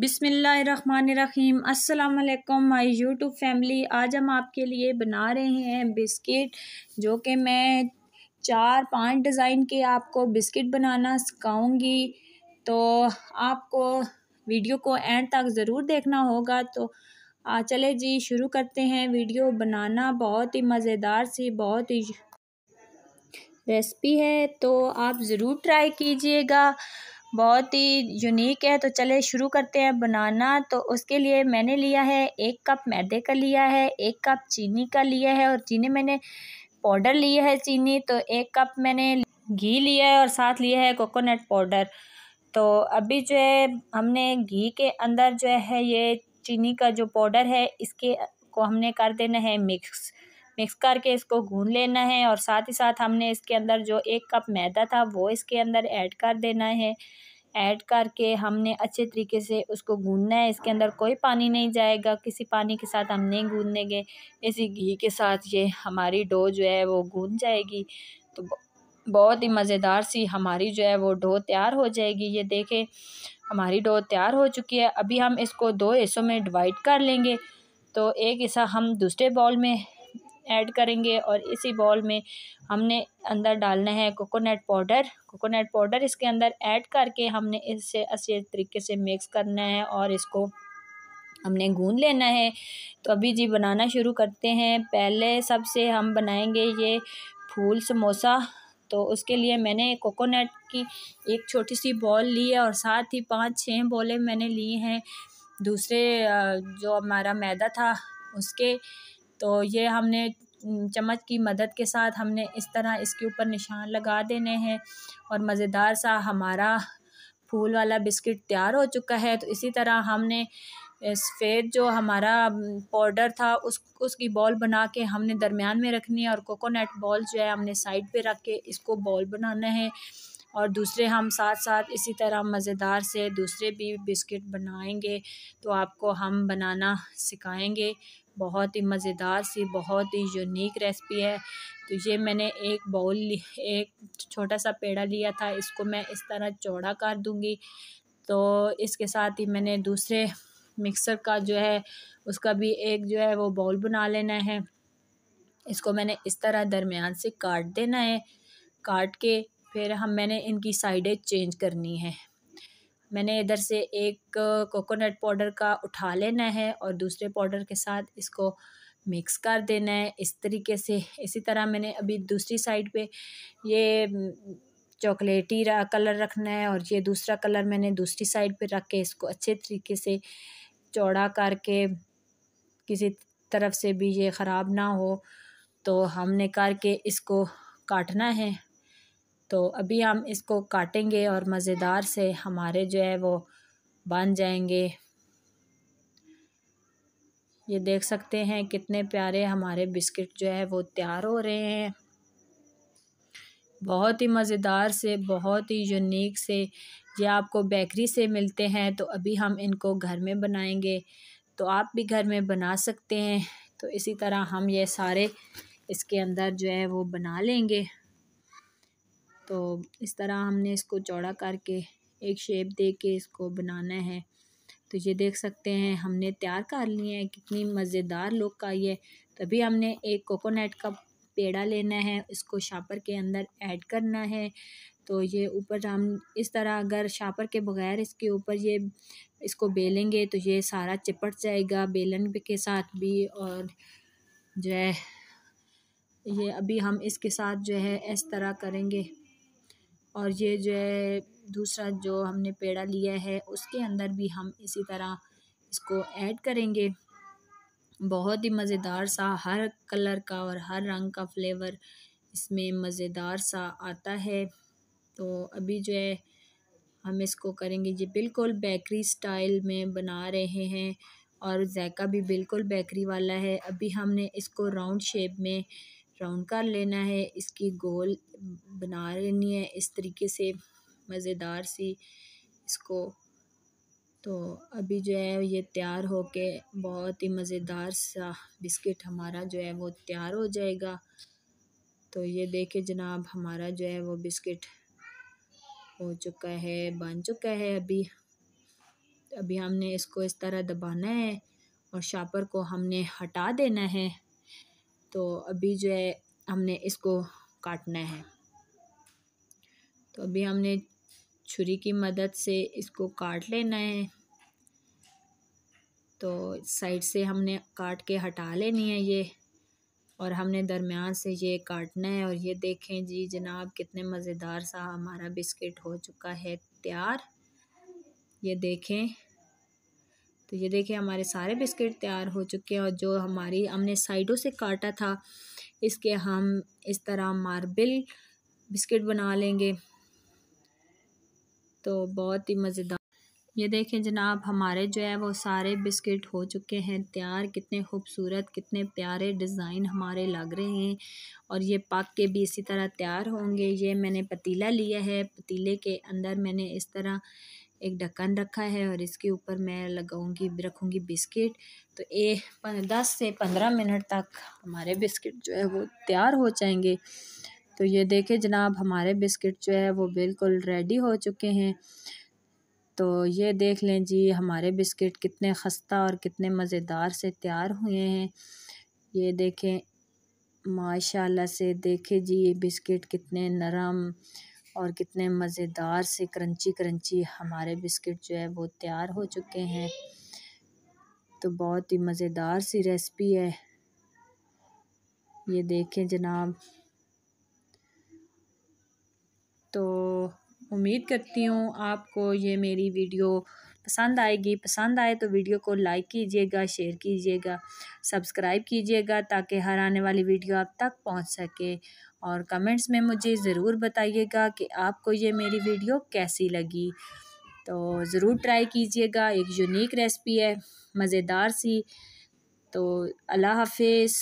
बिसमीम अल्लाम my YouTube family आज हम आपके लिए बना रहे हैं बिस्किट जो कि मैं चार पांच डिज़ाइन के आपको बिस्किट बनाना सिखाऊंगी तो आपको वीडियो को एंड तक ज़रूर देखना होगा तो आ चले जी शुरू करते हैं वीडियो बनाना बहुत ही मज़ेदार सी बहुत ही रेसिपी है तो आप ज़रूर ट्राई कीजिएगा बहुत ही यूनिक है तो चले शुरू करते हैं बनाना तो उसके लिए मैंने लिया है एक कप मैदे का लिया है एक कप चीनी का लिया है और चीनी मैंने पाउडर लिया है चीनी तो एक कप मैंने घी लिया है और साथ लिया है कोकोनट पाउडर तो अभी जो है हमने घी के अंदर जो है ये चीनी का जो पाउडर है इसके को हमने कर देना है मिक्स मिक्स करके इसको गून लेना है और साथ ही साथ हमने इसके अंदर जो एक कप मैदा था वो इसके अंदर ऐड कर देना है ऐड करके हमने अच्छे तरीके से उसको गूंदना है इसके अंदर कोई पानी नहीं जाएगा किसी पानी के साथ हम नहीं गूंदेंगे इसी घी के साथ ये हमारी डो जो है वो गूंद जाएगी तो बहुत ही मज़ेदार सी हमारी जो है वो डो तैयार हो जाएगी ये देखें हमारी डो तैयार हो चुकी है अभी हम इसको दो हिस्सों में डिवाइड कर लेंगे तो एक हिस्सा हम दूसरे बॉल में ऐड करेंगे और इसी बॉल में हमने अंदर डालना है कोकोनट पाउडर कोकोनट पाउडर इसके अंदर ऐड करके हमने इसे अच्छे तरीके से मिक्स करना है और इसको हमने गून लेना है तो अभी जी बनाना शुरू करते हैं पहले सबसे हम बनाएंगे ये फूल समोसा तो उसके लिए मैंने कोकोनट की एक छोटी सी बॉल ली है और साथ ही पांच छः बॉलें मैंने ली हैं दूसरे जो हमारा मैदा था उसके तो ये हमने चम्मच की मदद के साथ हमने इस तरह इसके ऊपर निशान लगा देने हैं और मज़ेदार सा हमारा फूल वाला बिस्किट तैयार हो चुका है तो इसी तरह हमने सफ़ेद जो हमारा पाउडर था उस उसकी बॉल बना के हमने दरमियान में रखनी है और कोकोनट बॉल जो है हमने साइड पे रख के इसको बॉल बनाना है और दूसरे हम साथ साथ इसी तरह मज़ेदार से दूसरे भी बिस्किट बनाएंगे तो आपको हम बनाना सिखाएंगे बहुत ही मज़ेदार सी बहुत ही यूनिक रेसिपी है तो ये मैंने एक बाउल एक छोटा सा पेड़ा लिया था इसको मैं इस तरह चौड़ा कर दूँगी तो इसके साथ ही मैंने दूसरे मिक्सर का जो है उसका भी एक जो है वो बाउल बना लेना है इसको मैंने इस तरह दरमियान से काट देना है काट के फिर हम मैंने इनकी साइडें चेंज करनी है मैंने इधर से एक कोकोनट पाउडर का उठा लेना है और दूसरे पाउडर के साथ इसको मिक्स कर देना है इस तरीके से इसी तरह मैंने अभी दूसरी साइड पे ये चॉकलेटी कलर रखना है और ये दूसरा कलर मैंने दूसरी साइड पे रख के इसको अच्छे तरीके से चौड़ा करके किसी तरफ से भी ये ख़राब ना हो तो हमने करके इसको काटना है तो अभी हम इसको काटेंगे और मज़ेदार से हमारे जो है वो बन जाएंगे ये देख सकते हैं कितने प्यारे हमारे बिस्किट जो है वो तैयार हो रहे हैं बहुत ही मज़ेदार से बहुत ही यूनिक से ये आपको बेकरी से मिलते हैं तो अभी हम इनको घर में बनाएंगे तो आप भी घर में बना सकते हैं तो इसी तरह हम ये सारे इसके अंदर जो है वो बना लेंगे तो इस तरह हमने इसको चौड़ा करके एक शेप दे के इसको बनाना है तो ये देख सकते हैं हमने तैयार कर लिए हैं कितनी मज़ेदार लुक का ये तभी हमने एक कोकोनट का पेड़ा लेना है इसको शापर के अंदर ऐड करना है तो ये ऊपर हम इस तरह अगर शापर के बगैर इसके ऊपर ये इसको बेलेंगे तो ये सारा चिपट जाएगा बेलन के साथ भी और जो है ये अभी हम इसके साथ जो है इस तरह करेंगे और ये जो है दूसरा जो हमने पेड़ा लिया है उसके अंदर भी हम इसी तरह इसको ऐड करेंगे बहुत ही मज़ेदार सा हर कलर का और हर रंग का फ्लेवर इसमें मज़ेदार सा आता है तो अभी जो है हम इसको करेंगे ये बिल्कुल बेकरी स्टाइल में बना रहे हैं और जैका भी बिल्कुल बेकरी वाला है अभी हमने इसको राउंड शेप में राउंड कर लेना है इसकी गोल बना लेनी है इस तरीके से मज़ेदार सी इसको तो अभी जो है ये तैयार हो के बहुत ही मज़ेदार सा बिस्किट हमारा जो है वो तैयार हो जाएगा तो ये देखे जनाब हमारा जो है वो बिस्किट हो चुका है बन चुका है अभी अभी हमने इसको इस तरह दबाना है और शापर को हमने हटा देना है तो अभी जो है हमने इसको काटना है तो अभी हमने छुरी की मदद से इसको काट लेना है तो साइड से हमने काट के हटा लेनी है ये और हमने दरमियान से ये काटना है और ये देखें जी जनाब कितने मज़ेदार सा हमारा बिस्किट हो चुका है तैयार ये देखें तो ये देखिए हमारे सारे बिस्किट तैयार हो चुके हैं और जो हमारी हमने साइडों से काटा था इसके हम इस तरह मार्बल बिस्किट बना लेंगे तो बहुत ही मज़ेदार ये देखें जनाब हमारे जो है वो सारे बिस्किट हो चुके हैं तैयार कितने खूबसूरत कितने प्यारे डिज़ाइन हमारे लग रहे हैं और ये पक के भी इसी तरह तैयार होंगे ये मैंने पतीला लिया है पतीले के अंदर मैंने इस तरह एक ढक्कन रखा है और इसके ऊपर मैं लगाऊंगी रखूंगी बिस्किट तो ये दस से पंद्रह मिनट तक हमारे बिस्किट जो है वो तैयार हो जाएंगे तो ये देखे जनाब हमारे बिस्किट जो है वो बिल्कुल रेडी हो चुके हैं तो ये देख लें जी हमारे बिस्किट कितने खस्ता और कितने मज़ेदार से तैयार हुए हैं ये देखें माशाल्लाह से देखे जी ये बिस्किट कितने नरम और कितने मज़ेदार से क्रंची क्रंची हमारे बिस्किट जो है वो तैयार हो चुके हैं तो बहुत ही मज़ेदार सी रेसिपी है ये देखें जनाब तो उम्मीद करती हूँ आपको ये मेरी वीडियो पसंद आएगी पसंद आए तो वीडियो को लाइक कीजिएगा शेयर कीजिएगा सब्सक्राइब कीजिएगा ताकि हर आने वाली वीडियो आप तक पहुंच सके और कमेंट्स में मुझे ज़रूर बताइएगा कि आपको ये मेरी वीडियो कैसी लगी तो ज़रूर ट्राई कीजिएगा एक यूनिक रेसिपी है मज़ेदार सी तो अल्लाह हाफिज़